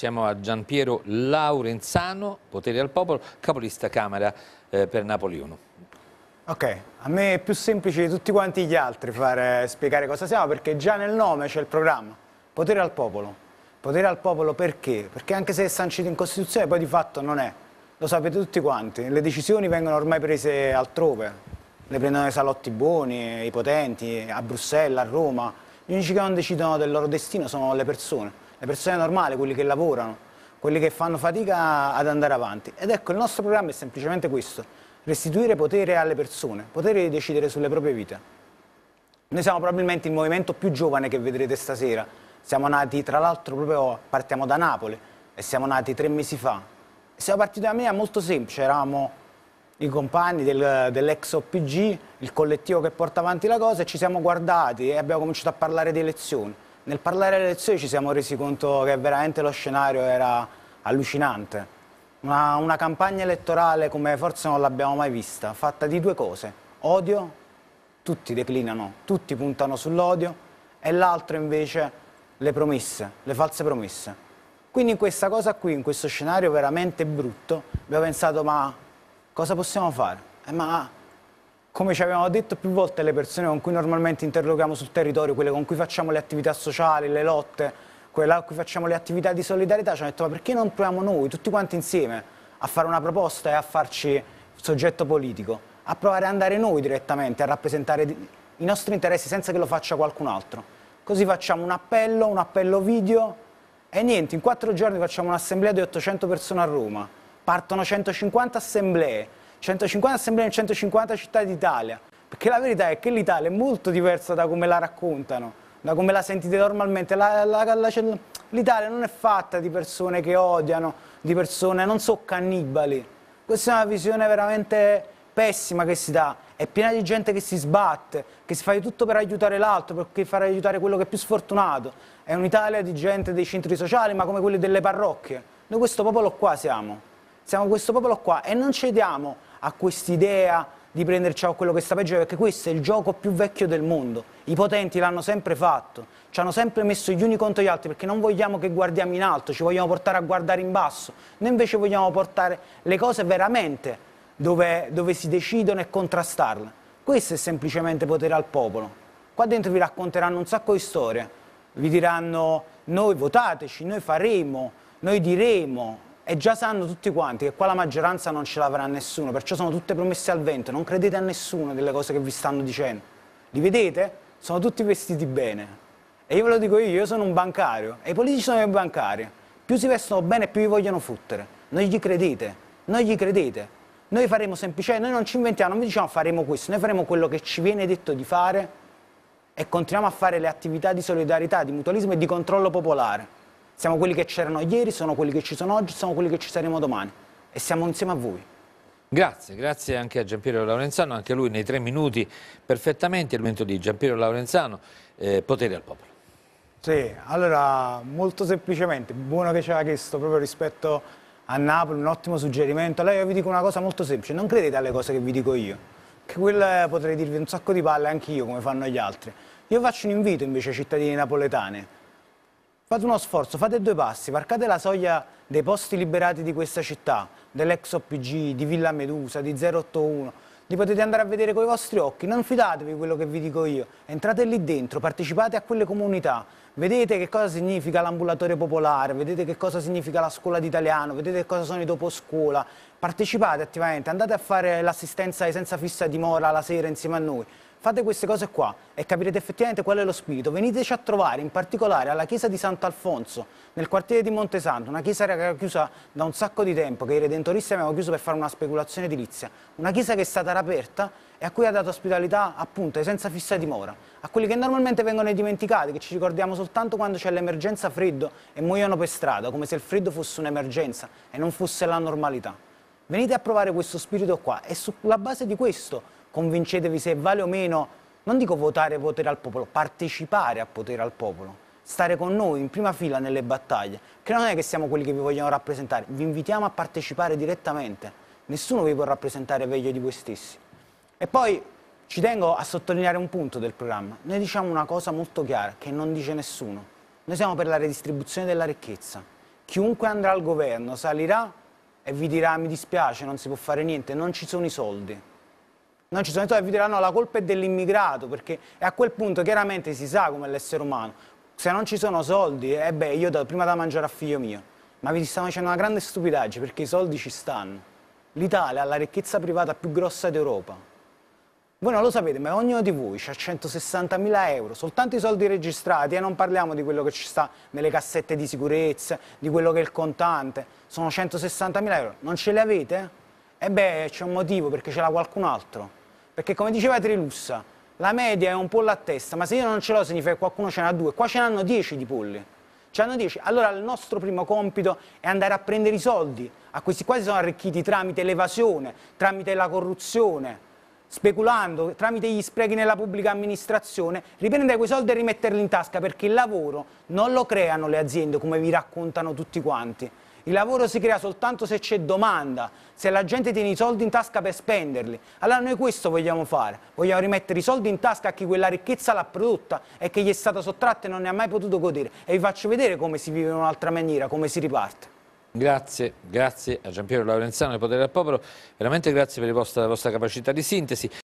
Siamo a Giampiero Laurenzano, Potere al Popolo, capolista Camera eh, per Napoli 1. Ok, a me è più semplice di tutti quanti gli altri fare, spiegare cosa siamo perché già nel nome c'è il programma Potere al Popolo. Potere al Popolo perché? Perché anche se è sancito in Costituzione poi di fatto non è. Lo sapete tutti quanti, le decisioni vengono ormai prese altrove, le prendono i salotti buoni, i potenti, a Bruxelles, a Roma. Gli unici che non decidono del loro destino sono le persone le persone normali, quelli che lavorano, quelli che fanno fatica ad andare avanti. Ed ecco, il nostro programma è semplicemente questo, restituire potere alle persone, potere di decidere sulle proprie vite. Noi siamo probabilmente il movimento più giovane che vedrete stasera, siamo nati tra l'altro proprio, partiamo da Napoli e siamo nati tre mesi fa. siamo partiti da me, maniera molto semplice, eravamo i compagni del, dell'ex OPG, il collettivo che porta avanti la cosa e ci siamo guardati e abbiamo cominciato a parlare di elezioni nel parlare alle lezioni ci siamo resi conto che veramente lo scenario era allucinante. Una, una campagna elettorale come forse non l'abbiamo mai vista, fatta di due cose, odio, tutti declinano, tutti puntano sull'odio e l'altro invece le promesse, le false promesse. Quindi in questa cosa qui, in questo scenario veramente brutto, abbiamo pensato ma cosa possiamo fare? Eh, ma come ci avevano detto più volte le persone con cui normalmente interroghiamo sul territorio, quelle con cui facciamo le attività sociali, le lotte, quelle con cui facciamo le attività di solidarietà, ci hanno detto ma perché non proviamo noi, tutti quanti insieme, a fare una proposta e a farci soggetto politico, a provare ad andare noi direttamente a rappresentare i nostri interessi senza che lo faccia qualcun altro. Così facciamo un appello, un appello video e niente, in quattro giorni facciamo un'assemblea di 800 persone a Roma, partono 150 assemblee, 150 assemblee in 150 città d'Italia. Perché la verità è che l'Italia è molto diversa da come la raccontano, da come la sentite normalmente. L'Italia non è fatta di persone che odiano, di persone, non so, cannibali. Questa è una visione veramente pessima che si dà. È piena di gente che si sbatte, che si fa di tutto per aiutare l'altro, per far aiutare quello che è più sfortunato. È un'Italia di gente dei centri sociali, ma come quelli delle parrocchie. Noi questo popolo qua siamo. Siamo questo popolo qua e non cediamo a quest'idea di prenderci a quello che sta peggio, perché questo è il gioco più vecchio del mondo. I potenti l'hanno sempre fatto, ci hanno sempre messo gli uni contro gli altri, perché non vogliamo che guardiamo in alto, ci vogliamo portare a guardare in basso. Noi invece vogliamo portare le cose veramente dove, dove si decidono e contrastarle. Questo è semplicemente potere al popolo. Qua dentro vi racconteranno un sacco di storie, vi diranno noi votateci, noi faremo, noi diremo, e già sanno tutti quanti che qua la maggioranza non ce l'avrà nessuno, perciò sono tutte promesse al vento, non credete a nessuno delle cose che vi stanno dicendo. Li vedete? Sono tutti vestiti bene. E io ve lo dico io, io sono un bancario e i politici sono i bancari. Più si vestono bene, più vi vogliono fottere. Non gli credete, non gli credete. Noi faremo semplicemente, noi non ci inventiamo, non vi diciamo faremo questo, noi faremo quello che ci viene detto di fare e continuiamo a fare le attività di solidarietà, di mutualismo e di controllo popolare. Siamo quelli che c'erano ieri, sono quelli che ci sono oggi, sono quelli che ci saremo domani. E siamo insieme a voi. Grazie, grazie anche a Giampiero Laurenzano, anche lui nei tre minuti perfettamente il momento di Giampiero Laurenzano, eh, potere al popolo. Sì, allora molto semplicemente, buono che ci aveva chiesto proprio rispetto a Napoli, un ottimo suggerimento. Allora io vi dico una cosa molto semplice, non credete alle cose che vi dico io, che quella potrei dirvi un sacco di palle anche io come fanno gli altri. Io faccio un invito invece ai cittadini napoletani Fate uno sforzo, fate due passi, varcate la soglia dei posti liberati di questa città, dell'ex OPG, di Villa Medusa, di 081, li potete andare a vedere con i vostri occhi, non fidatevi di quello che vi dico io, entrate lì dentro, partecipate a quelle comunità, vedete che cosa significa l'ambulatorio popolare, vedete che cosa significa la scuola d'italiano, vedete che cosa sono i dopo scuola, partecipate attivamente, andate a fare l'assistenza senza fissa dimora la sera insieme a noi, Fate queste cose qua e capirete effettivamente qual è lo spirito. Veniteci a trovare in particolare alla chiesa di Sant'Alfonso, nel quartiere di Montesanto, una chiesa che era chiusa da un sacco di tempo, che i redentoristi avevano chiuso per fare una speculazione edilizia. Una chiesa che è stata riaperta e a cui ha dato ospitalità appunto senza fissa dimora, a quelli che normalmente vengono dimenticati, che ci ricordiamo soltanto quando c'è l'emergenza freddo e muoiono per strada, come se il freddo fosse un'emergenza e non fosse la normalità. Venite a provare questo spirito qua e sulla base di questo convincetevi se vale o meno, non dico votare potere al popolo, partecipare a potere al popolo stare con noi in prima fila nelle battaglie, che non è che siamo quelli che vi vogliono rappresentare, vi invitiamo a partecipare direttamente, nessuno vi può rappresentare meglio di voi stessi. E poi ci tengo a sottolineare un punto del programma, noi diciamo una cosa molto chiara che non dice nessuno, noi siamo per la redistribuzione della ricchezza, chiunque andrà al governo salirà e vi dirà mi dispiace non si può fare niente, non ci sono i soldi, non ci sono stati vi diranno la colpa è dell'immigrato, perché a quel punto chiaramente si sa come l'essere umano. Se non ci sono soldi, eh beh, io do prima da mangiare a figlio mio. Ma vi stanno facendo una grande stupidaggine perché i soldi ci stanno. L'Italia ha la ricchezza privata più grossa d'Europa. Voi non lo sapete, ma ognuno di voi ha 160.000 euro, soltanto i soldi registrati, e non parliamo di quello che ci sta nelle cassette di sicurezza, di quello che è il contante, sono 160.000 euro. Non ce li avete? E eh beh, c'è un motivo, perché ce l'ha qualcun altro. Perché come diceva Trilussa, la media è un pollo a testa, ma se io non ce l'ho significa che qualcuno ce n'ha due. Qua ce n'hanno dieci di polli. Ce n'hanno dieci. Allora il nostro primo compito è andare a prendere i soldi. A questi qua si sono arricchiti tramite l'evasione, tramite la corruzione, speculando, tramite gli sprechi nella pubblica amministrazione. Riprendere quei soldi e rimetterli in tasca perché il lavoro non lo creano le aziende come vi raccontano tutti quanti il lavoro si crea soltanto se c'è domanda, se la gente tiene i soldi in tasca per spenderli. Allora noi questo vogliamo fare, vogliamo rimettere i soldi in tasca a chi quella ricchezza l'ha prodotta e che gli è stata sottratta e non ne ha mai potuto godere. E vi faccio vedere come si vive in un'altra maniera, come si riparte. Grazie, grazie a Giampiero Laurenzano del Potere del Popolo, veramente grazie per la vostra, la vostra capacità di sintesi.